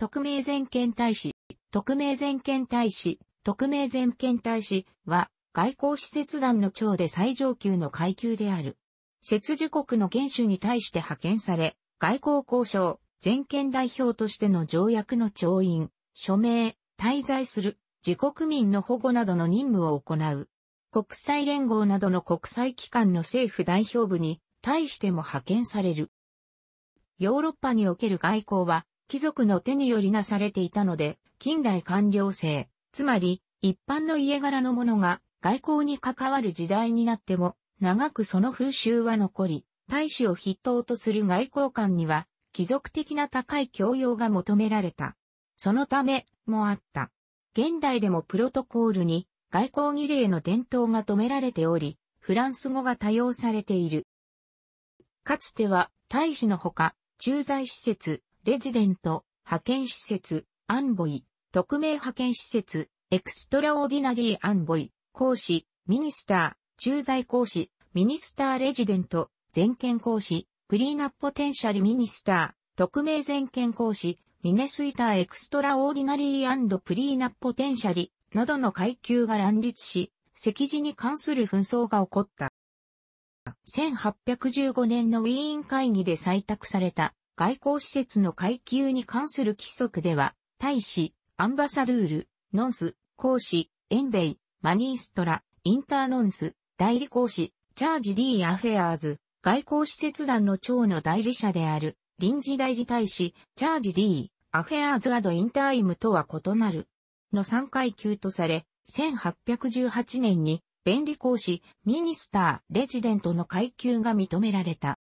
特命全権大使、特命全権大使、特命全権大使は、外交使節団の長で最上級の階級である。設受国の元首に対して派遣され、外交交渉、全権代表としての条約の調印、署名、滞在する、自国民の保護などの任務を行う。国際連合などの国際機関の政府代表部に対しても派遣される。ヨーロッパにおける外交は、貴族の手によりなされていたので、近代官僚制、つまり一般の家柄の者が外交に関わる時代になっても、長くその風習は残り、大使を筆頭とする外交官には、貴族的な高い教養が求められた。そのため、もあった。現代でもプロトコールに、外交儀礼の伝統が止められており、フランス語が多用されている。かつては、大使のほか、駐在施設、レジデント、派遣施設、アンボイ、特命派遣施設、エクストラオーディナリーアンボイ、講師、ミニスター、駐在講師、ミニスターレジデント、全権講師、クリーナッポテンシャルミニスター、特命全権講師、ミネスイターエクストラオーディナリープリーナッポテンシャリ、などの階級が乱立し、席字に関する紛争が起こった。1815年のウィーン会議で採択された外交施設の階級に関する規則では、大使、アンバサルール、ノンス、講師、エンベイ、マニーストラ、インターノンス、代理講師、チャージ D アフェアーズ、外交施設団の長の代理者である、臨時代理大使、チャージ D、アフェアーズアドインターイムとは異なる、の3階級とされ、1818年に、便利講師、ミニスター、レジデントの階級が認められた。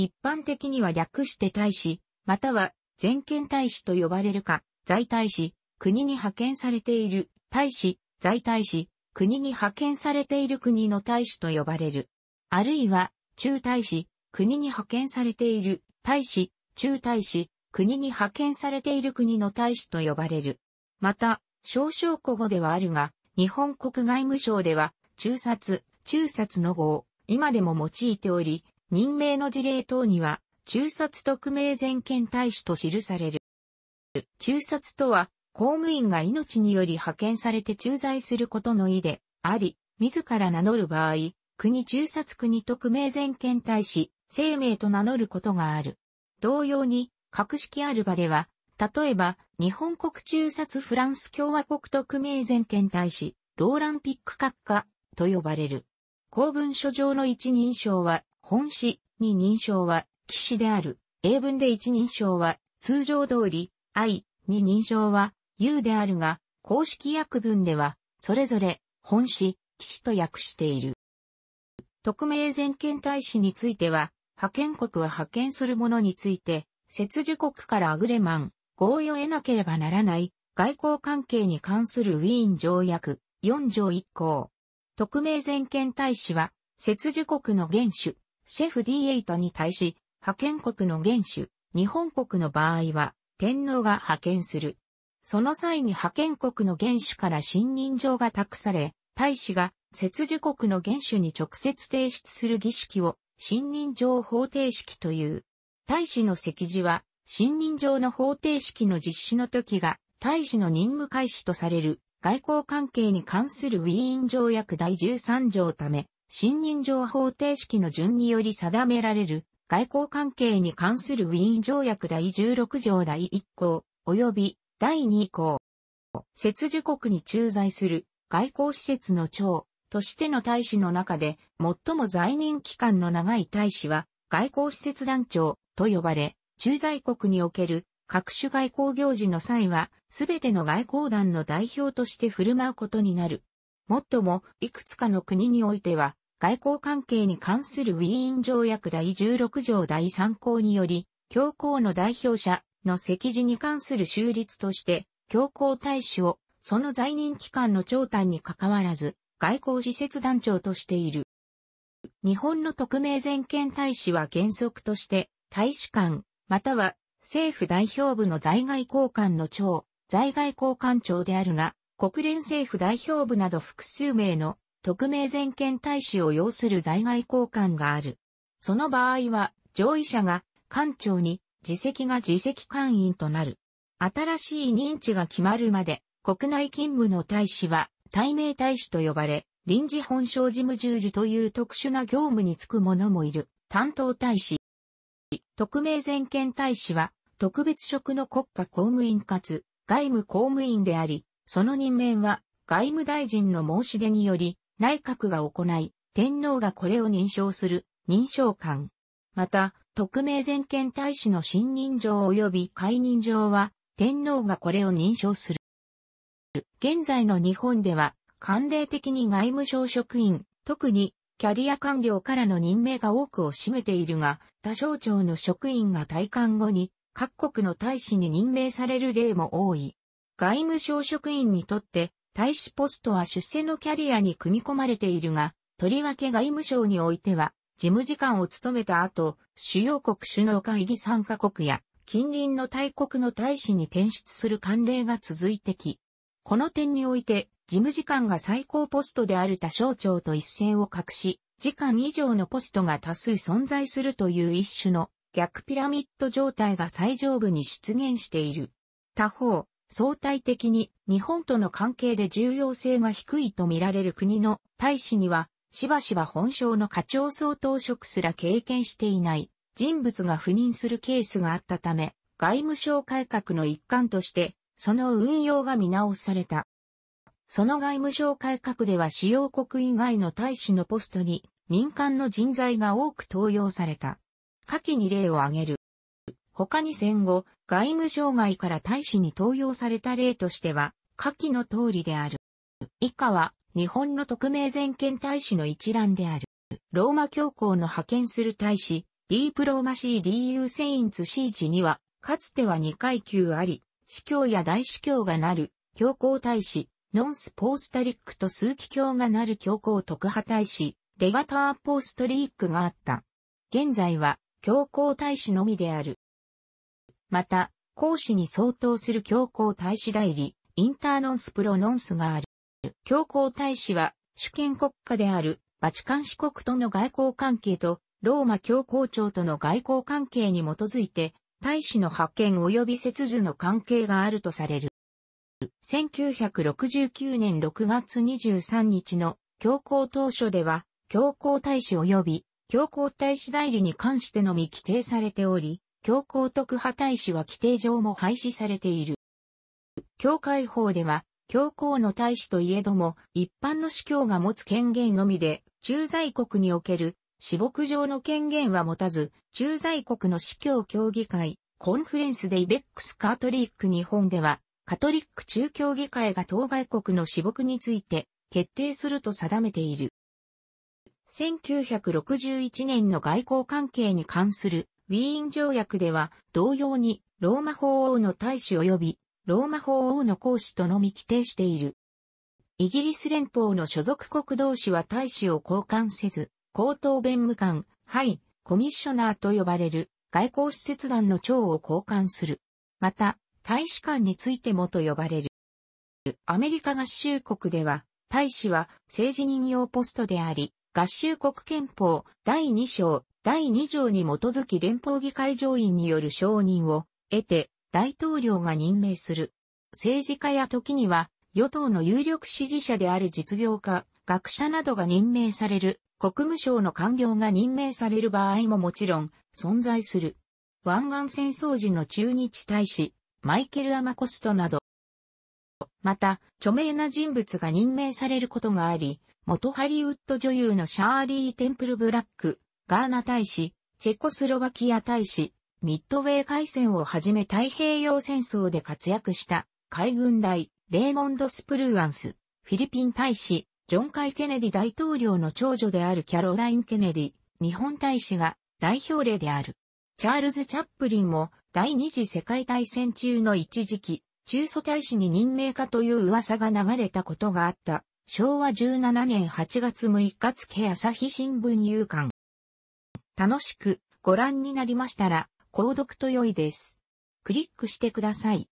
一般的には略して大使、または全権大使と呼ばれるか、在大使、国に派遣されている、大使、在大使、国に派遣されている国の大使と呼ばれる。あるいは、中大使、国に派遣されている、大使、中大使、国に派遣されている国の大使と呼ばれる。また、少々古語ではあるが、日本国外務省では、中殺、中殺の語を今でも用いており、任命の事例等には、中殺特命全権大使と記される。中殺とは、公務員が命により派遣されて駐在することの意で、あり、自ら名乗る場合、国中殺国特命全権大使、生命と名乗ることがある。同様に、格式ある場では、例えば、日本国中殺フランス共和国特命全権大使、ローランピック閣下と呼ばれる。公文書上の一人称は、本詞、に認証は、騎士である。英文で一人称は、通常通り、愛に認証は、U であるが、公式訳文では、それぞれ、本詞、騎士と訳している。特命全権大使については、派遣国は派遣する者について、接受国からアグレマン、合意を得なければならない、外交関係に関するウィーン条約、4条1項。特命全権大使は、接受国の元首、シェフ D8 に対し、派遣国の元首、日本国の場合は、天皇が派遣する。その際に派遣国の元首から信任状が託され、大使が接受国の元首に直接提出する儀式を信任状方程式という。大使の席次は、信任状の方程式の実施の時が、大使の任務開始とされる、外交関係に関するウィーン条約第13条ため、信任状方程式の順により定められる外交関係に関するウィーン条約第16条第1項及び第2項。設受国に駐在する外交施設の長としての大使の中で最も在任期間の長い大使は外交施設団長と呼ばれ、駐在国における各種外交行事の際は、すべての外交団の代表として振る舞うことになる。もっとも、いくつかの国においては、外交関係に関するウィーン条約第16条第3項により、教皇の代表者の席次に関する修立として、教皇大使を、その在任期間の長短に関わらず、外交施設団長としている。日本の特命全権大使は原則として、大使館、または政府代表部の在外交官の長、在外交官長であるが、国連政府代表部など複数名の特命全権大使を要する在外交換がある。その場合は、上位者が官庁に、自席が自席官員となる。新しい認知が決まるまで、国内勤務の大使は、対名大使と呼ばれ、臨時本省事務従事という特殊な業務に就く者もいる。担当大使。特命全権大使は、特別職の国家公務員かつ、外務公務員であり、その任命は外務大臣の申し出により内閣が行い、天皇がこれを認証する認証官。また、特命全権大使の信任状及び解任状は天皇がこれを認証する。現在の日本では、慣例的に外務省職員、特にキャリア官僚からの任命が多くを占めているが、他省庁の職員が退官後に各国の大使に任命される例も多い。外務省職員にとって、大使ポストは出世のキャリアに組み込まれているが、とりわけ外務省においては、事務次官を務めた後、主要国首脳会議参加国や、近隣の大国の大使に転出する慣例が続いてき、この点において、事務次官が最高ポストである他省庁と一線を画し、時間以上のポストが多数存在するという一種の逆ピラミッド状態が最上部に出現している。他方、相対的に日本との関係で重要性が低いと見られる国の大使には、しばしば本省の課長総統職すら経験していない人物が赴任するケースがあったため、外務省改革の一環として、その運用が見直された。その外務省改革では主要国以外の大使のポストに民間の人材が多く登用された。下記に例を挙げる。他に戦後、外務省外から大使に登用された例としては、下記の通りである。以下は、日本の特命全権大使の一覧である。ローマ教皇の派遣する大使、ディープローマシーディユー・セインツシーチには、かつては2階級あり、司教や大司教がなる、教皇大使、ノンスポースタリックと数機教がなる教皇特派大使、レガターポーストリックがあった。現在は、教皇大使のみである。また、講師に相当する教皇大使代理、インターノンスプロノンスがある。教皇大使は、主権国家である、バチカン四国との外交関係と、ローマ教皇庁との外交関係に基づいて、大使の派遣及び切除の関係があるとされる。1969年6月23日の教皇当初では、教皇大使及び教皇大使代理に関してのみ規定されており、教皇特派大使は規定上も廃止されている。教会法では、教皇の大使といえども、一般の司教が持つ権限のみで、駐在国における、私牧上の権限は持たず、駐在国の司教協議会、コンフレンスデイベックスカートリック日本では、カトリック中協議会が当該国の私牧について決定すると定めている。1961年の外交関係に関するウィーン条約では同様にローマ法王の大使及びローマ法王の公使とのみ規定している。イギリス連邦の所属国同士は大使を交換せず、高等弁務官、ハイ、コミッショナーと呼ばれる外交使節団の長を交換する。また、大使館についてもと呼ばれる。アメリカ合衆国では、大使は政治任用ポストであり、合衆国憲法第2章第2条に基づき連邦議会上院による承認を得て大統領が任命する。政治家や時には与党の有力支持者である実業家、学者などが任命される、国務省の官僚が任命される場合ももちろん存在する。湾岸戦争時の中日大使、マイケル・アマコストなど。また、著名な人物が任命されることがあり、元ハリウッド女優のシャーリー・テンプル・ブラック、ガーナ大使、チェコスロバキア大使、ミッドウェー海戦をはじめ太平洋戦争で活躍した海軍大、レーモンド・スプルーアンス、フィリピン大使、ジョン・カイ・ケネディ大統領の長女であるキャロライン・ケネディ、日本大使が代表例である。チャールズ・チャップリンも第二次世界大戦中の一時期、中祖大使に任命かという噂が流れたことがあった昭和17年8月6日付朝日新聞夕刊。楽しくご覧になりましたら、購読と良いです。クリックしてください。